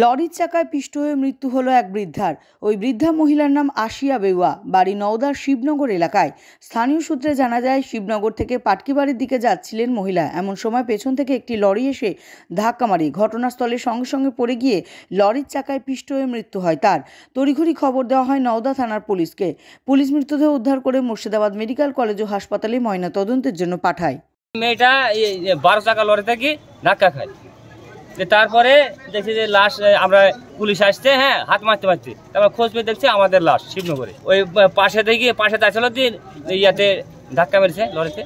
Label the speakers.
Speaker 1: লরির চাকায় পিষ্ট হয়ে মৃত্যু হলো এক বৃদ্ধার ওই বৃদ্ধা মহিলার নাম আশিয়া বেউয়া বাড়ি নওদার শিবনগর এলাকায় স্থানীয় সূত্রে জানা যায় শিবনগর থেকে পাটকিবাড়ির দিকে যাচ্ছিলেন মহিলা এমন সময় পেছন থেকে একটি লরি এসে ধাক্কা মারি ঘটনাস্থলে সঙ্গে সঙ্গে পড়ে গিয়ে লরির চাকায় পিষ্ট হয়ে মৃত্যু হয় তার তড়িঘড়ি খবর দেওয়া হয় নওদা থানার পুলিশকে পুলিশ মৃতদেহ উদ্ধার করে মুর্শিদাবাদ মেডিকেল কলেজ ও হাসপাতালে ময়না তদন্তের জন্য পাঠায়
Speaker 2: মেয়েটা বারো চাকা লরি থেকে ধাক্কা খায় তারপরে দেখছি যে লাশ আমরা পুলিশ আসছে হ্যাঁ হাত মারতে মারতে তারপর খোঁজ পেয়ে দেখছি আমাদের লাশ শিবনগরে ওই পাশে দেখি পাশে তাছাড়া দিন ইয়াতে ধাক্কা মেরেছে লরিতে